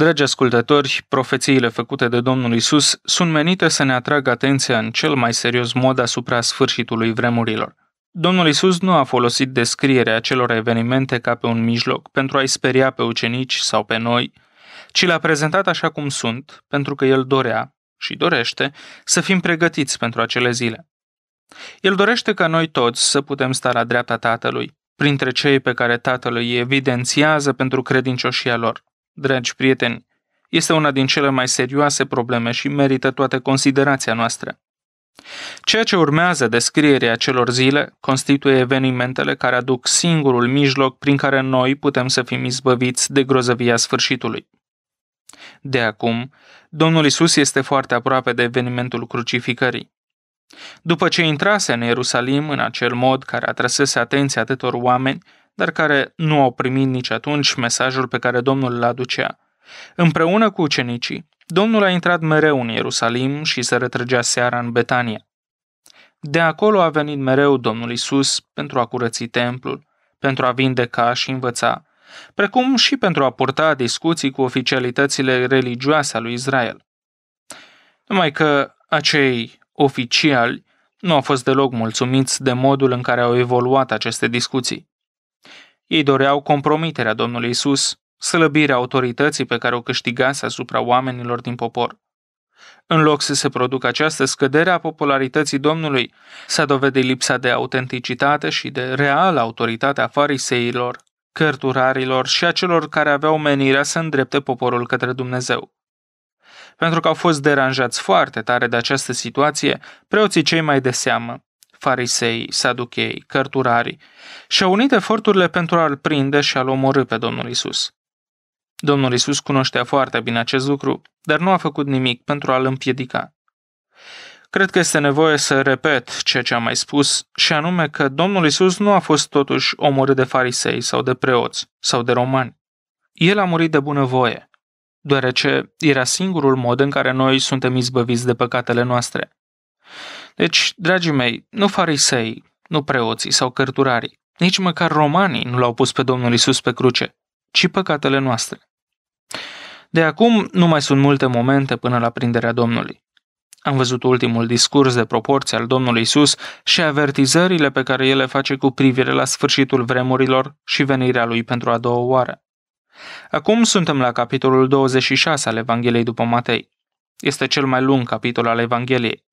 Dragi ascultători, profețiile făcute de Domnul Isus sunt menite să ne atragă atenția în cel mai serios mod asupra sfârșitului vremurilor. Domnul Isus nu a folosit descrierea acelor evenimente ca pe un mijloc pentru a-i speria pe ucenici sau pe noi, ci l a prezentat așa cum sunt, pentru că el dorea și dorește să fim pregătiți pentru acele zile. El dorește ca noi toți să putem sta la dreapta Tatălui, printre cei pe care Tatăl îi evidențiază pentru credincioșia lor. Dragi prieteni, este una din cele mai serioase probleme și merită toată considerația noastră. Ceea ce urmează descrierea celor zile constituie evenimentele care aduc singurul mijloc prin care noi putem să fim izbăviți de grozăvia sfârșitului. De acum, Domnul Isus este foarte aproape de evenimentul crucificării. După ce intrase în Ierusalim în acel mod care atrăsese atenția atâtor oameni, dar care nu au primit nici atunci mesajul pe care Domnul îl aducea. Împreună cu ucenicii, Domnul a intrat mereu în Ierusalim și se retrăgea seara în Betania. De acolo a venit mereu Domnul Isus pentru a curăți templul, pentru a vindeca și învăța, precum și pentru a purta discuții cu oficialitățile religioase ale lui Israel. Numai că acei oficiali nu au fost deloc mulțumiți de modul în care au evoluat aceste discuții. Ei doreau compromiterea Domnului Isus, slăbirea autorității pe care o câștigase asupra oamenilor din popor. În loc să se producă această scădere a popularității Domnului, s-a dovedit lipsa de autenticitate și de reală autoritate a fariseilor, cărturarilor și a celor care aveau menirea să îndrepte poporul către Dumnezeu. Pentru că au fost deranjați foarte tare de această situație, preoții cei mai de seamă, farisei, saduchei, cărturari și a unit eforturile pentru a-l prinde și a-l omorâ pe Domnul Isus. Domnul Isus cunoștea foarte bine acest lucru, dar nu a făcut nimic pentru a-l împiedica. Cred că este nevoie să repet ceea ce am mai spus, și anume că Domnul Isus nu a fost totuși omorât de farisei sau de preoți sau de romani. El a murit de bunăvoie, deoarece era singurul mod în care noi suntem izbăviți de păcatele noastre. Deci, dragii mei, nu farisei, nu preoții sau cărturarii, nici măcar romanii nu l-au pus pe Domnul Isus pe cruce, ci păcatele noastre. De acum nu mai sunt multe momente până la prinderea Domnului. Am văzut ultimul discurs de proporție al Domnului Isus și avertizările pe care ele face cu privire la sfârșitul vremurilor și venirea lui pentru a doua oară. Acum suntem la capitolul 26 al Evangheliei după Matei. Este cel mai lung capitol al Evangheliei.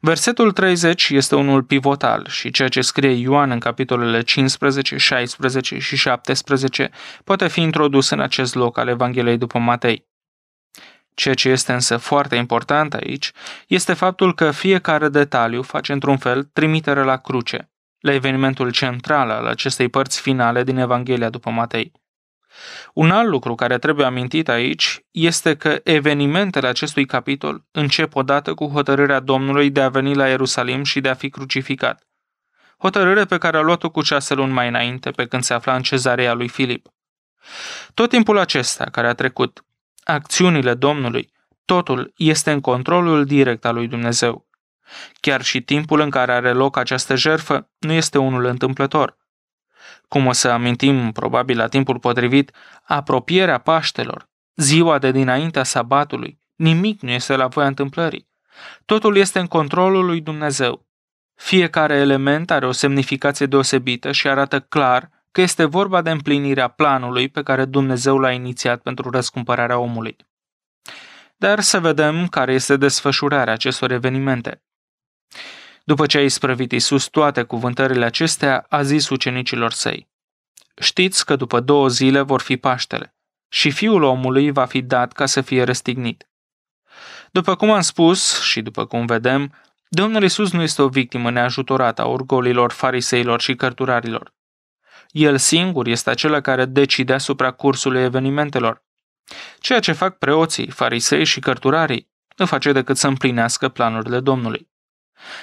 Versetul 30 este unul pivotal și ceea ce scrie Ioan în capitolele 15, 16 și 17 poate fi introdus în acest loc al Evangheliei după Matei. Ceea ce este însă foarte important aici este faptul că fiecare detaliu face într-un fel trimitere la cruce, la evenimentul central al acestei părți finale din Evanghelia după Matei. Un alt lucru care trebuie amintit aici este că evenimentele acestui capitol încep odată cu hotărârea Domnului de a veni la Ierusalim și de a fi crucificat. Hotărâre pe care a luat-o cu șase luni mai înainte, pe când se afla în cezarea lui Filip. Tot timpul acesta care a trecut, acțiunile Domnului, totul este în controlul direct al lui Dumnezeu. Chiar și timpul în care are loc această jerfă nu este unul întâmplător – cum o să amintim probabil la timpul potrivit, apropierea Paștelor, ziua de dinaintea sabatului, nimic nu este la voia întâmplării. Totul este în controlul lui Dumnezeu. Fiecare element are o semnificație deosebită și arată clar că este vorba de împlinirea planului pe care Dumnezeu l-a inițiat pentru răscumpărarea omului. Dar să vedem care este desfășurarea acestor evenimente. După ce a isprăvit Isus toate cuvântările acestea, a zis ucenicilor săi, Știți că după două zile vor fi Paștele și Fiul omului va fi dat ca să fie răstignit. După cum am spus și după cum vedem, Domnul Isus nu este o victimă neajutorată a orgolilor, fariseilor și cărturarilor. El singur este acela care decide asupra cursului evenimentelor. Ceea ce fac preoții, farisei și cărturarii nu face decât să împlinească planurile Domnului.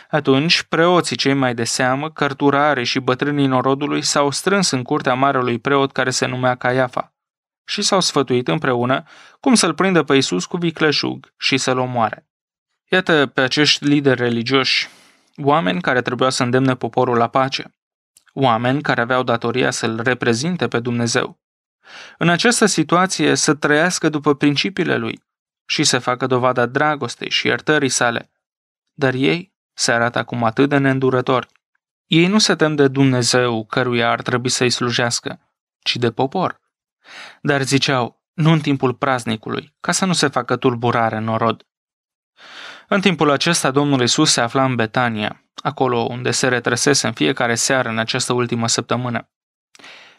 Atunci, preoții cei mai de seamă, cărturare și bătrânii norodului s-au strâns în curtea marelui preot care se numea Caiafa și s-au sfătuit împreună cum să-l prindă pe Iisus cu vicleșug și să-l omoare. Iată pe acești lideri religioși, oameni care trebuia să îndemne poporul la pace, oameni care aveau datoria să-L reprezinte pe Dumnezeu. În această situație să trăiască după principiile Lui și să facă dovada dragostei și iertării sale, dar ei se arată acum atât de neîndurători. Ei nu se tem de Dumnezeu căruia ar trebui să-i slujească, ci de popor. Dar ziceau, nu în timpul praznicului, ca să nu se facă tulburare în orod. În timpul acesta, Domnul Isus se afla în Betania, acolo unde se retrăsese în fiecare seară în această ultimă săptămână.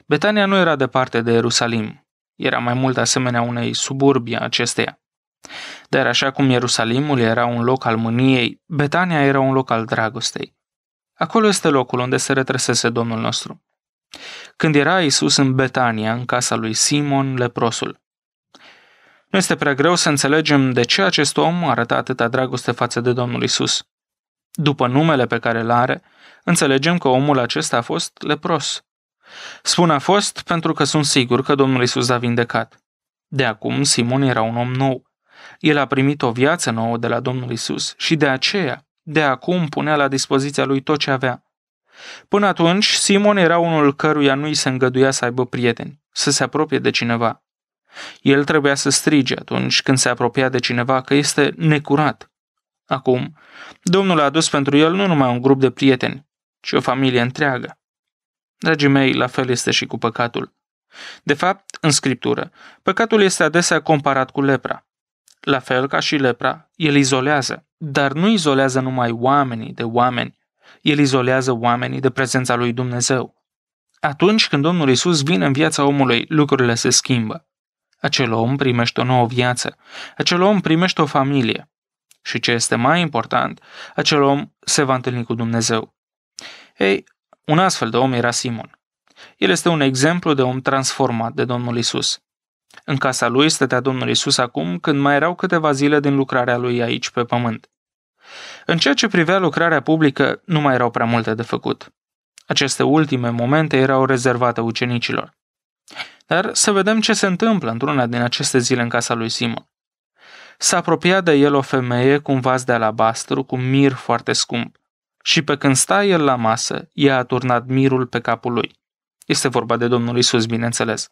Betania nu era departe de Ierusalim, era mai mult asemenea unei suburbii acesteia. Dar așa cum Ierusalimul era un loc al mâniei, Betania era un loc al dragostei. Acolo este locul unde se retrăsese Domnul nostru. Când era Isus în Betania, în casa lui Simon, leprosul. Nu este prea greu să înțelegem de ce acest om arăta atâta dragoste față de Domnul Isus. După numele pe care îl are, înțelegem că omul acesta a fost lepros. Spun a fost pentru că sunt sigur că Domnul Isus a vindecat. De acum, Simon era un om nou. El a primit o viață nouă de la Domnul Isus și de aceea, de acum, punea la dispoziția lui tot ce avea. Până atunci, Simon era unul căruia nu-i se îngăduia să aibă prieteni, să se apropie de cineva. El trebuia să strige atunci când se apropia de cineva că este necurat. Acum, Domnul a adus pentru el nu numai un grup de prieteni, ci o familie întreagă. Dragii mei, la fel este și cu păcatul. De fapt, în scriptură, păcatul este adesea comparat cu lepra. La fel ca și lepra, el izolează, dar nu izolează numai oamenii de oameni, el izolează oamenii de prezența lui Dumnezeu. Atunci când Domnul Isus vine în viața omului, lucrurile se schimbă. Acel om primește o nouă viață, acel om primește o familie. Și ce este mai important, acel om se va întâlni cu Dumnezeu. Ei, un astfel de om era Simon. El este un exemplu de om transformat de Domnul Isus. În casa lui stătea Domnul Isus acum, când mai erau câteva zile din lucrarea lui aici pe pământ. În ceea ce privea lucrarea publică, nu mai erau prea multe de făcut. Aceste ultime momente erau rezervate ucenicilor. Dar să vedem ce se întâmplă într-una din aceste zile în casa lui Simon. S-a apropiat de el o femeie cu un vas de alabastru cu mir foarte scump și pe când sta el la masă, ea a turnat mirul pe capul lui. Este vorba de Domnul Isus, bineînțeles.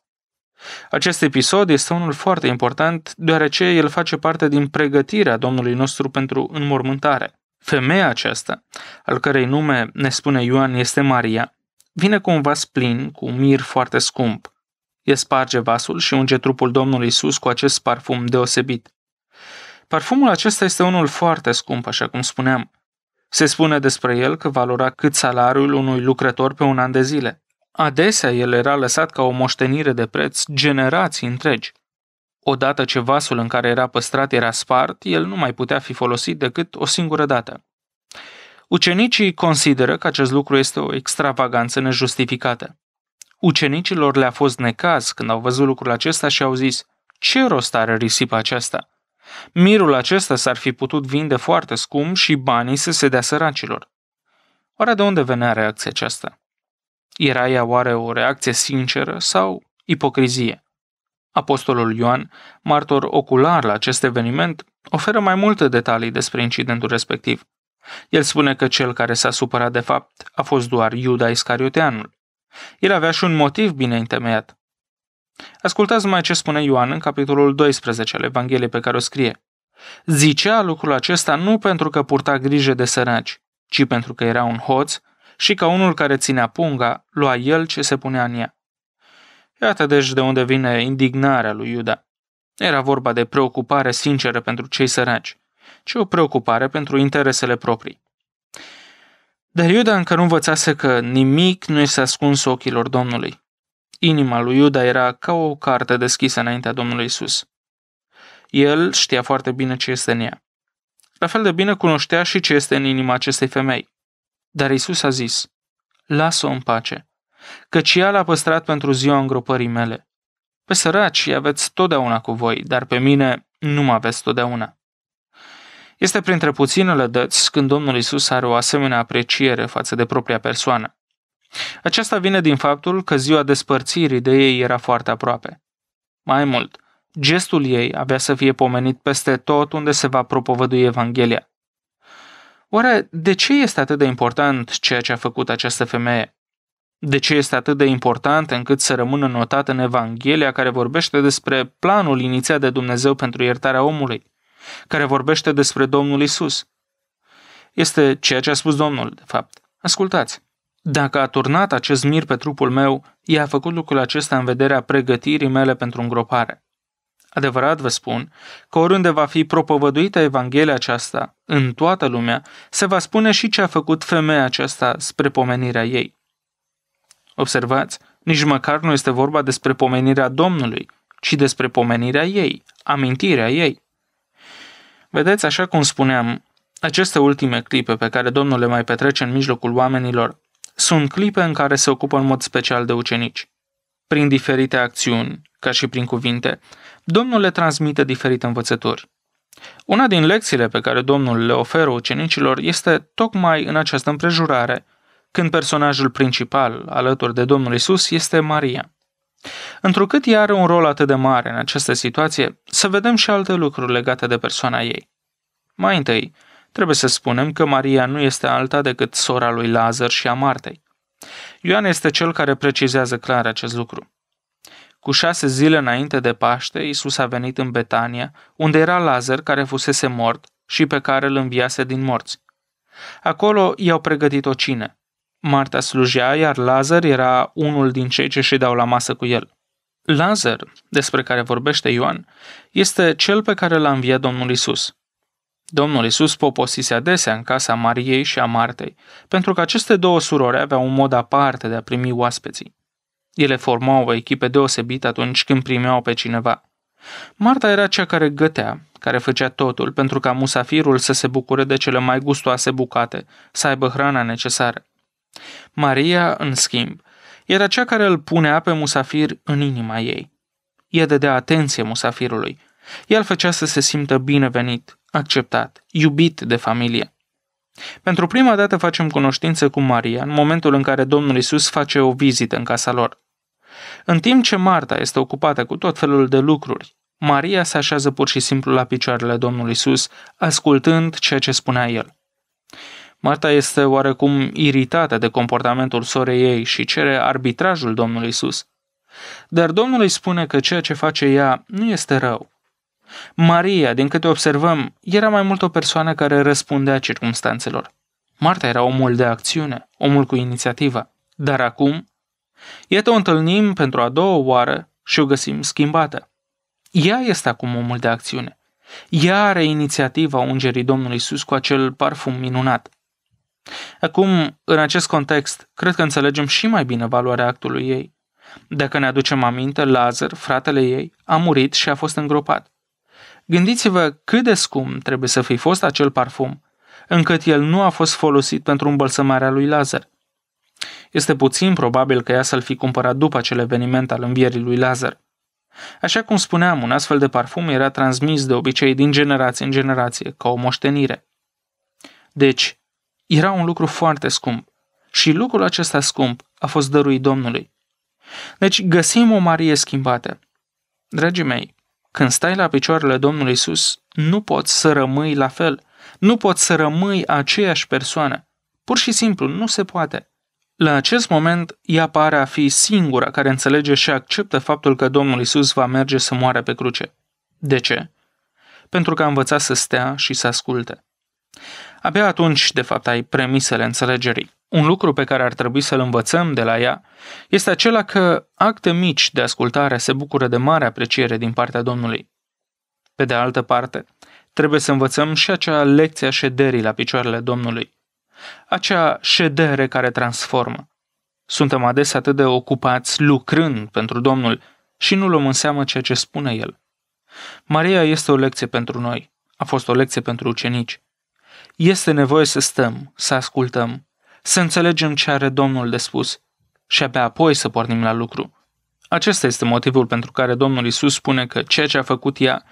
Acest episod este unul foarte important, deoarece el face parte din pregătirea Domnului nostru pentru înmormântare. Femeia aceasta, al cărei nume ne spune Ioan este Maria, vine cu un vas plin, cu un mir foarte scump. E sparge vasul și unge trupul Domnului Isus cu acest parfum deosebit. Parfumul acesta este unul foarte scump, așa cum spuneam. Se spune despre el că valora cât salariul unui lucrător pe un an de zile. Adesea el era lăsat ca o moștenire de preț generații întregi. Odată ce vasul în care era păstrat era spart, el nu mai putea fi folosit decât o singură dată. Ucenicii consideră că acest lucru este o extravaganță nejustificată. Ucenicilor le-a fost necaz când au văzut lucrul acesta și au zis, ce rost are risipa aceasta? Mirul acesta s-ar fi putut vinde foarte scump și banii să se dea săracilor. Oare de unde venea reacția aceasta? Era ea oare o reacție sinceră sau ipocrizie? Apostolul Ioan, martor ocular la acest eveniment, oferă mai multe detalii despre incidentul respectiv. El spune că cel care s-a supărat de fapt a fost doar Iuda Iscarioteanul. El avea și un motiv bine întemeiat. Ascultați mai ce spune Ioan în capitolul 12 al Evangheliei pe care o scrie. Zicea lucrul acesta nu pentru că purta grijă de săraci, ci pentru că era un hoț și ca unul care ținea punga, lua el ce se punea în ea. Iată deci de unde vine indignarea lui Iuda. Era vorba de preocupare sinceră pentru cei săraci, ci o preocupare pentru interesele proprii. Dar Iuda încă nu învățase că nimic nu este ascuns ochilor Domnului. Inima lui Iuda era ca o carte deschisă înaintea Domnului Isus. El știa foarte bine ce este în ea. La fel de bine cunoștea și ce este în inima acestei femei. Dar Isus a zis, lasă o în pace, căci ea l-a păstrat pentru ziua îngropării mele. Pe săraci aveți totdeauna cu voi, dar pe mine nu mă aveți totdeauna. Este printre puținele dăți când Domnul Isus are o asemenea apreciere față de propria persoană. Aceasta vine din faptul că ziua despărțirii de ei era foarte aproape. Mai mult, gestul ei avea să fie pomenit peste tot unde se va propovădui Evanghelia. Oare de ce este atât de important ceea ce a făcut această femeie? De ce este atât de important încât să rămână notat în Evanghelia care vorbește despre planul inițiat de Dumnezeu pentru iertarea omului, care vorbește despre Domnul Isus? Este ceea ce a spus Domnul, de fapt. Ascultați! Dacă a turnat acest mir pe trupul meu, i-a făcut lucrul acesta în vederea pregătirii mele pentru îngropare. Adevărat vă spun că oriunde va fi propovăduită Evanghelia aceasta în toată lumea, se va spune și ce a făcut femeia aceasta spre pomenirea ei. Observați, nici măcar nu este vorba despre pomenirea Domnului, ci despre pomenirea ei, amintirea ei. Vedeți, așa cum spuneam, aceste ultime clipe pe care Domnul le mai petrece în mijlocul oamenilor sunt clipe în care se ocupă în mod special de ucenici. Prin diferite acțiuni, ca și prin cuvinte, Domnul le transmite diferite învățături. Una din lecțiile pe care Domnul le oferă ucenicilor este tocmai în această împrejurare, când personajul principal alături de Domnul Isus este Maria. Întrucât ea are un rol atât de mare în această situație, să vedem și alte lucruri legate de persoana ei. Mai întâi, trebuie să spunem că Maria nu este alta decât sora lui Lazar și a Martei. Ioan este cel care precizează clar acest lucru. Cu șase zile înainte de Paște, Isus a venit în Betania, unde era Lazar care fusese mort și pe care îl înviase din morți. Acolo i-au pregătit o cină. Marta slujea, iar Lazar era unul din cei ce ședeau la masă cu el. Lazar, despre care vorbește Ioan, este cel pe care l-a înviat Domnul Isus. Domnul Isus poposise adesea în casa Mariei și a Martei, pentru că aceste două surori aveau un mod aparte de a primi oaspeții. Ele formau o echipă deosebită atunci când primeau pe cineva. Marta era cea care gătea, care făcea totul pentru ca musafirul să se bucure de cele mai gustoase bucate, să aibă hrana necesară. Maria, în schimb, era cea care îl punea pe musafir în inima ei. Ea dădea atenție musafirului. Ea îl făcea să se simtă binevenit, acceptat, iubit de familie. Pentru prima dată facem cunoștință cu Maria în momentul în care Domnul Isus face o vizită în casa lor. În timp ce Marta este ocupată cu tot felul de lucruri, Maria se așează pur și simplu la picioarele Domnului Isus, ascultând ceea ce spunea el. Marta este oarecum iritată de comportamentul sorei ei și cere arbitrajul Domnului Isus. Dar Domnul îi spune că ceea ce face ea nu este rău. Maria, din câte observăm, era mai mult o persoană care răspundea circumstanțelor. Marta era omul de acțiune, omul cu inițiativă. dar acum Iată o întâlnim pentru a doua oară și o găsim schimbată. Ea este acum omul de acțiune. Ea are inițiativa ungerii Domnului Isus cu acel parfum minunat. Acum, în acest context, cred că înțelegem și mai bine valoarea actului ei. Dacă ne aducem aminte, Lazar, fratele ei, a murit și a fost îngropat. Gândiți-vă cât de scump trebuie să fi fost acel parfum, încât el nu a fost folosit pentru îmbălsămarea lui Lazar. Este puțin probabil că ea să-l fi cumpărat după acel eveniment al învierii lui Lazar. Așa cum spuneam, un astfel de parfum era transmis de obicei din generație în generație, ca o moștenire. Deci, era un lucru foarte scump și lucrul acesta scump a fost dăruit Domnului. Deci găsim o Marie schimbată. Dragii mei, când stai la picioarele Domnului Isus, nu poți să rămâi la fel, nu poți să rămâi aceeași persoană. Pur și simplu, nu se poate. La acest moment, ea pare a fi singura care înțelege și acceptă faptul că Domnul Isus va merge să moară pe cruce. De ce? Pentru că a învățat să stea și să asculte. Abia atunci, de fapt, ai premisele înțelegerii. Un lucru pe care ar trebui să-l învățăm de la ea este acela că acte mici de ascultare se bucură de mare apreciere din partea Domnului. Pe de altă parte, trebuie să învățăm și acea lecție a șederii la picioarele Domnului acea ședere care transformă. Suntem adesea atât de ocupați lucrând pentru Domnul și nu luăm în seamă ceea ce spune El. Maria este o lecție pentru noi, a fost o lecție pentru ucenici. Este nevoie să stăm, să ascultăm, să înțelegem ce are Domnul de spus și abia apoi să pornim la lucru. Acesta este motivul pentru care Domnul Isus spune că ceea ce a făcut ea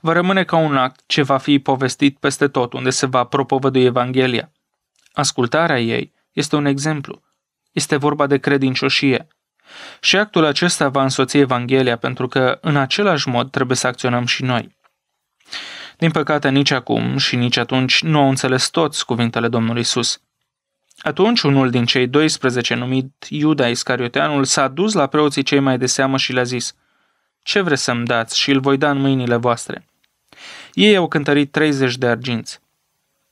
va rămâne ca un act ce va fi povestit peste tot unde se va propovădui Evanghelia. Ascultarea ei este un exemplu. Este vorba de credincioșie. Și actul acesta va însoți Evanghelia pentru că, în același mod, trebuie să acționăm și noi. Din păcate, nici acum și nici atunci nu au înțeles toți cuvintele Domnului Isus. Atunci unul din cei 12 numit Iuda Iscarioteanul s-a dus la preoții cei mai de seamă și le-a zis Ce vreți să-mi dați și îl voi da în mâinile voastre? Ei au cântărit 30 de arginți.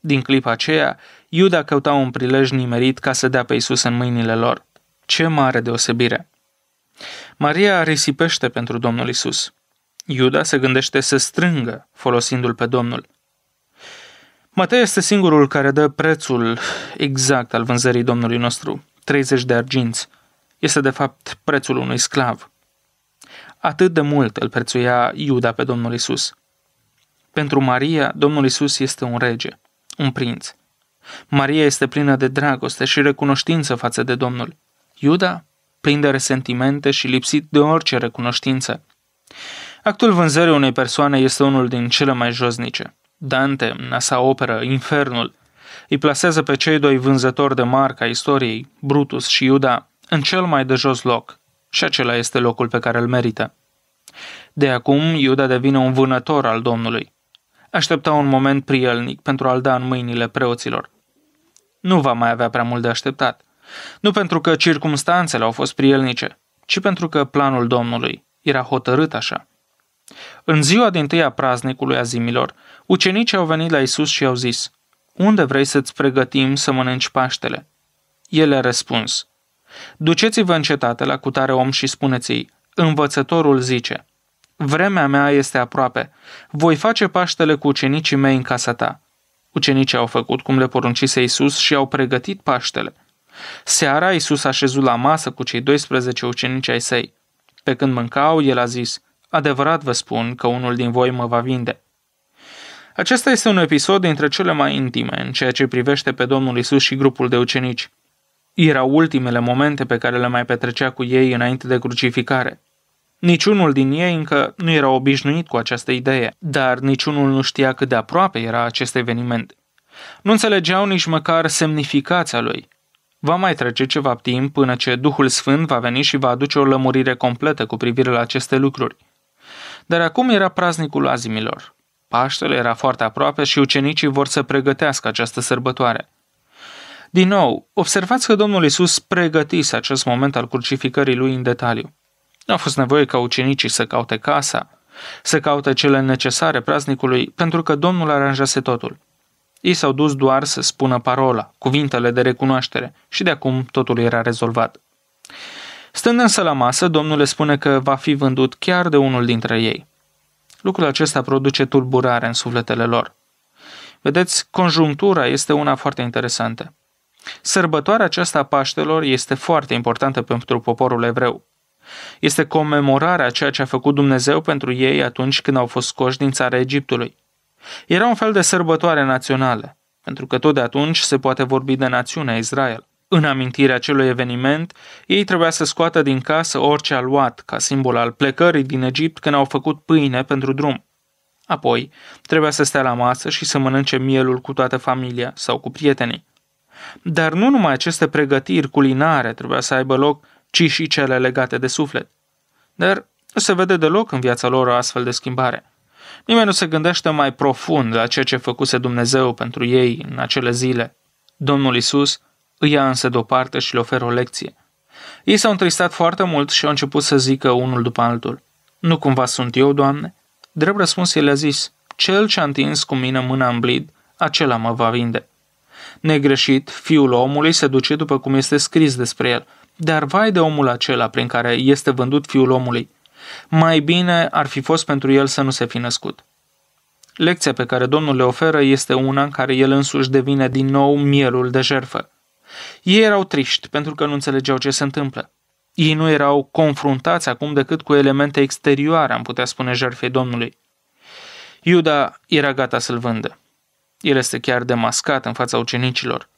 Din clipa aceea, Iuda căuta un prilej nimerit ca să dea pe Isus în mâinile lor. Ce mare deosebire! Maria risipește pentru Domnul Isus. Iuda se gândește să strângă, folosindu-l pe Domnul. Matei este singurul care dă prețul exact al vânzării Domnului nostru, 30 de arginți. Este de fapt prețul unui sclav. Atât de mult îl prețuia Iuda pe Domnul Isus. Pentru Maria, Domnul Isus este un rege, un prinț. Maria este plină de dragoste și recunoștință față de Domnul. Iuda, plin de resentimente și lipsit de orice recunoștință. Actul vânzării unei persoane este unul din cele mai josnice. Dante, în sa operă, Infernul, îi plasează pe cei doi vânzători de marca istoriei, Brutus și Iuda, în cel mai de jos loc, și acela este locul pe care îl merită. De acum, Iuda devine un vânător al Domnului. Aștepta un moment prielnic pentru a-l da în mâinile preoților nu va mai avea prea mult de așteptat. Nu pentru că circumstanțele au fost prielnice, ci pentru că planul Domnului era hotărât așa. În ziua din tâia praznicului a zimilor, ucenicii au venit la Isus și au zis, Unde vrei să-ți pregătim să mănânci Paștele? El a răspuns, Duceți-vă în cetate la cutare om și spuneți-i, Învățătorul zice, Vremea mea este aproape, voi face Paștele cu ucenicii mei în casa ta. Ucenicii au făcut cum le poruncise Isus și au pregătit Paștele. Seara Isus a șezut la masă cu cei 12 ucenici ai săi. Pe când mâncau, el a zis, Adevărat vă spun că unul din voi mă va vinde. Acesta este un episod dintre cele mai intime în ceea ce privește pe Domnul Isus și grupul de ucenici. Erau ultimele momente pe care le mai petrecea cu ei înainte de crucificare. Niciunul din ei încă nu era obișnuit cu această idee, dar niciunul nu știa cât de aproape era acest eveniment. Nu înțelegeau nici măcar semnificația lui. Va mai trece ceva timp până ce Duhul Sfânt va veni și va aduce o lămurire completă cu privire la aceste lucruri. Dar acum era praznicul azimilor. Paștele era foarte aproape și ucenicii vor să pregătească această sărbătoare. Din nou, observați că Domnul Isus pregătise acest moment al crucificării lui în detaliu. Nu A fost nevoie ca ucenicii să caute casa, să caute cele necesare praznicului, pentru că Domnul aranjase totul. Ei s-au dus doar să spună parola, cuvintele de recunoaștere și de acum totul era rezolvat. Stând însă la masă, Domnul le spune că va fi vândut chiar de unul dintre ei. Lucrul acesta produce tulburare în sufletele lor. Vedeți, conjunctura este una foarte interesantă. Sărbătoarea aceasta a Paștelor este foarte importantă pentru poporul evreu. Este comemorarea ceea ce a făcut Dumnezeu pentru ei atunci când au fost scoși din țara Egiptului. Era un fel de sărbătoare națională, pentru că tot de atunci se poate vorbi de națiunea Israel. În amintirea acelui eveniment, ei trebuia să scoată din casă orice a luat, ca simbol al plecării din Egipt când au făcut pâine pentru drum. Apoi, trebuia să stea la masă și să mănânce mielul cu toată familia sau cu prietenii. Dar nu numai aceste pregătiri culinare trebuia să aibă loc, ci și cele legate de suflet. Dar nu se vede deloc în viața lor o astfel de schimbare. Nimeni nu se gândește mai profund la ceea ce făcuse Dumnezeu pentru ei în acele zile. Domnul Isus îi ia însă deoparte și le oferă o lecție. Ei s-au întristat foarte mult și au început să zică unul după altul, Nu cumva sunt eu, Doamne? Drept răspuns el a zis, Cel ce-a întins cu mine mâna în blid, acela mă va vinde. Negreșit, fiul omului se duce după cum este scris despre el – dar vai de omul acela prin care este vândut fiul omului. Mai bine ar fi fost pentru el să nu se fi născut. Lecția pe care Domnul le oferă este una în care el însuși devine din nou mielul de jerfă. Ei erau triști pentru că nu înțelegeau ce se întâmplă. Ei nu erau confruntați acum decât cu elemente exterioare, am putea spune jertfei Domnului. Iuda era gata să-l vândă. El este chiar demascat în fața ucenicilor.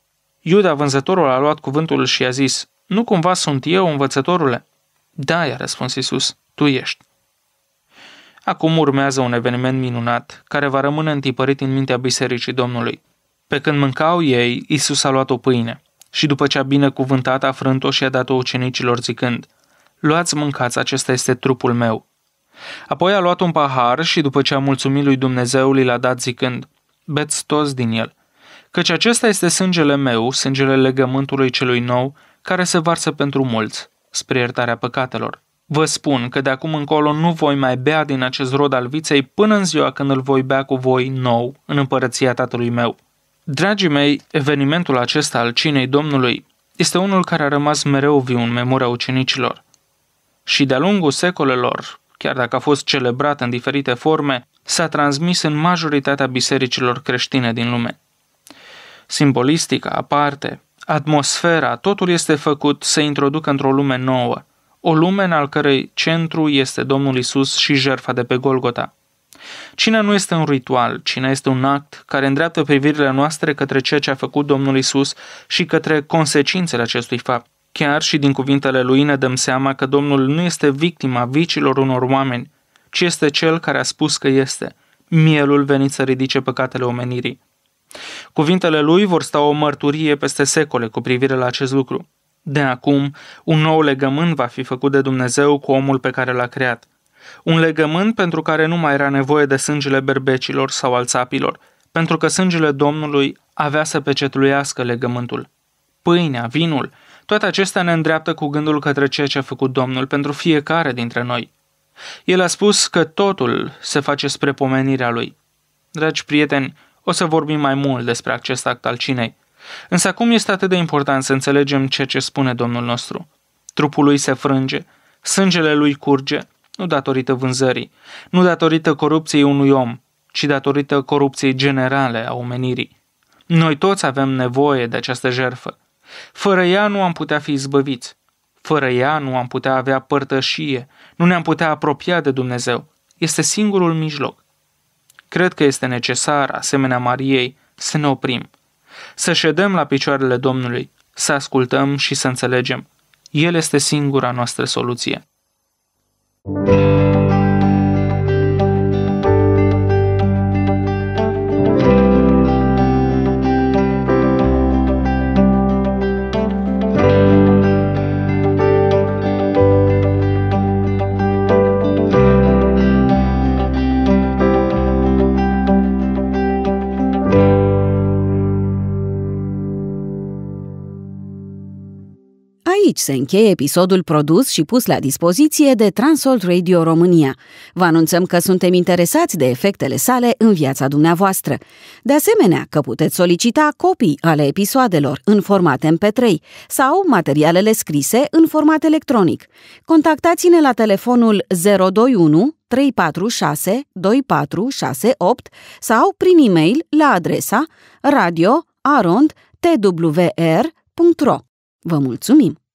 Iuda, vânzătorul, a luat cuvântul și a zis, nu cumva sunt eu învățătorule? Da, i-a răspuns Isus, tu ești. Acum urmează un eveniment minunat, care va rămâne întipărit în mintea bisericii Domnului. Pe când mâncau ei, Isus a luat o pâine și după ce a binecuvântat, a frânt-o și a dat-o ucenicilor zicând, Luați, mâncați, acesta este trupul meu. Apoi a luat un pahar și după ce a mulțumit lui Dumnezeu, l-a dat zicând, Beți toți din el, căci acesta este sângele meu, sângele legământului celui nou, care se varsă pentru mulți, spre iertarea păcatelor. Vă spun că de acum încolo nu voi mai bea din acest rod al viței până în ziua când îl voi bea cu voi nou în împărăția tatălui meu. Dragii mei, evenimentul acesta al cinei Domnului este unul care a rămas mereu viu în memoria ucenicilor. Și de-a lungul secolelor, chiar dacă a fost celebrat în diferite forme, s-a transmis în majoritatea bisericilor creștine din lume. Simbolistica, aparte, atmosfera, totul este făcut să introducă într-o lume nouă, o lume în al cărei centru este Domnul Isus și jertfa de pe Golgota. Cina nu este un ritual, cina este un act care îndreaptă privirile noastre către ceea ce a făcut Domnul Isus și către consecințele acestui fapt. Chiar și din cuvintele lui ne dăm seama că Domnul nu este victima vicilor unor oameni, ci este cel care a spus că este, mielul venit să ridice păcatele omenirii. Cuvintele lui vor sta o mărturie peste secole cu privire la acest lucru. De acum, un nou legământ va fi făcut de Dumnezeu cu omul pe care l-a creat. Un legământ pentru care nu mai era nevoie de sângele berbecilor sau al țapilor, pentru că sângele Domnului avea să pecetluiască legământul. Pâinea, vinul, toate acestea ne îndreaptă cu gândul către ceea ce a făcut Domnul pentru fiecare dintre noi. El a spus că totul se face spre pomenirea lui. Dragi prieteni, o să vorbim mai mult despre acest act al cinei. Însă acum este atât de important să înțelegem ceea ce spune Domnul nostru. Trupul lui se frânge, sângele lui curge, nu datorită vânzării, nu datorită corupției unui om, ci datorită corupției generale a omenirii. Noi toți avem nevoie de această jerfă. Fără ea nu am putea fi izbăviți. Fără ea nu am putea avea părtășie, nu ne-am putea apropia de Dumnezeu. Este singurul mijloc. Cred că este necesar, asemenea Mariei, să ne oprim, să ședem la picioarele Domnului, să ascultăm și să înțelegem. El este singura noastră soluție. thank you Aici se încheie episodul produs și pus la dispoziție de Transalt Radio România. Vă anunțăm că suntem interesați de efectele sale în viața dumneavoastră. De asemenea, că puteți solicita copii ale episoadelor în format MP3 sau materialele scrise în format electronic. Contactați-ne la telefonul 021 346 2468 sau prin e-mail la adresa radioarond.twr.ro Vă mulțumim!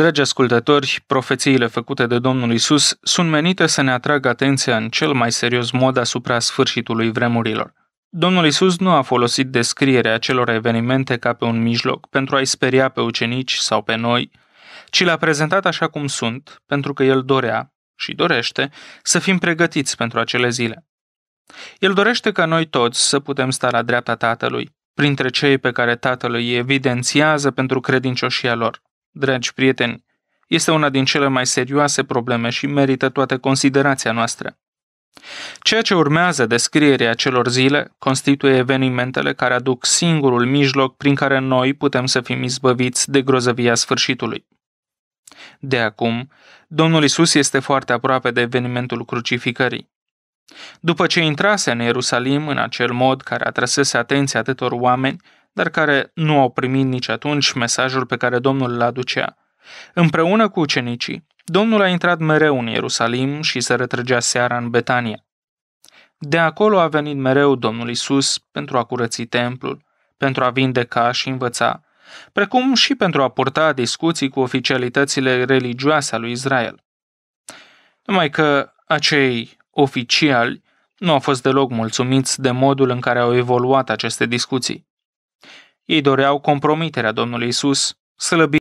Dragi ascultători, profețiile făcute de Domnul Isus sunt menite să ne atragă atenția în cel mai serios mod asupra sfârșitului vremurilor. Domnul Isus nu a folosit descrierea acelor evenimente ca pe un mijloc pentru a-i speria pe ucenici sau pe noi, ci le-a prezentat așa cum sunt, pentru că el dorea și dorește să fim pregătiți pentru acele zile. El dorește ca noi toți să putem sta la dreapta Tatălui, printre cei pe care Tatăl îi evidențiază pentru credincioșia lor. Dragi prieteni, este una din cele mai serioase probleme și merită toată considerația noastră. Ceea ce urmează descrierea celor zile constituie evenimentele care aduc singurul mijloc prin care noi putem să fim izbăviți de grozăvia sfârșitului. De acum, Domnul Isus este foarte aproape de evenimentul crucificării. După ce intrase în Ierusalim în acel mod care atrăsese atenția atâtor oameni, dar care nu au primit nici atunci mesajul pe care Domnul îl aducea. Împreună cu ucenicii, Domnul a intrat mereu în Ierusalim și se retrăgea seara în Betania. De acolo a venit mereu Domnul Isus pentru a curăți templul, pentru a vindeca și învăța, precum și pentru a purta discuții cu oficialitățile religioase a lui Israel. Numai că acei oficiali nu au fost deloc mulțumiți de modul în care au evoluat aceste discuții. Ei doreau compromiterea Domnului Isus, slăbit